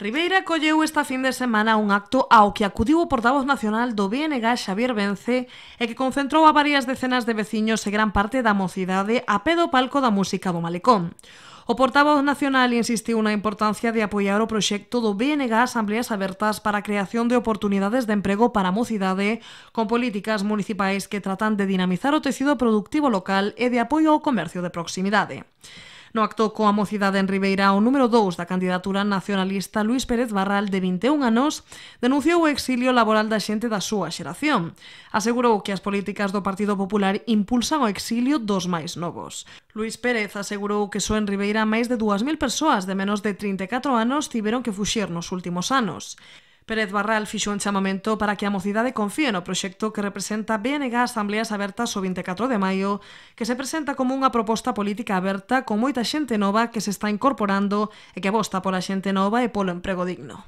Ribeira colleu esta fin de semana un acto ao que acudiu o portavoz nacional do BNG Xavier Vence e que concentrou a varias decenas de veciños e gran parte da mocidade a pedo palco da música do Malecón. O portavoz nacional insistiu na importancia de apoiar o proxecto do BNG Asambleas Abertas para a creación de oportunidades de emprego para a mocidade con políticas municipais que tratan de dinamizar o tecido productivo local e de apoio ao comercio de proximidade. No acto coa mocidade en Ribeira, o número 2 da candidatura nacionalista Luis Pérez Barral, de 21 anos, denunciou o exilio laboral da xente da súa xeración. Asegurou que as políticas do Partido Popular impulsan o exilio dos máis novos. Luis Pérez asegurou que só en Ribeira máis de 2.000 persoas de menos de 34 anos tiveron que fuxir nos últimos anos. Pérez Barral fixo un chamamento para que a mocidade confíe no proxecto que representa BNG Asambleas Abertas o 24 de maio, que se presenta como unha proposta política aberta con moita xente nova que se está incorporando e que aposta pola xente nova e polo emprego digno.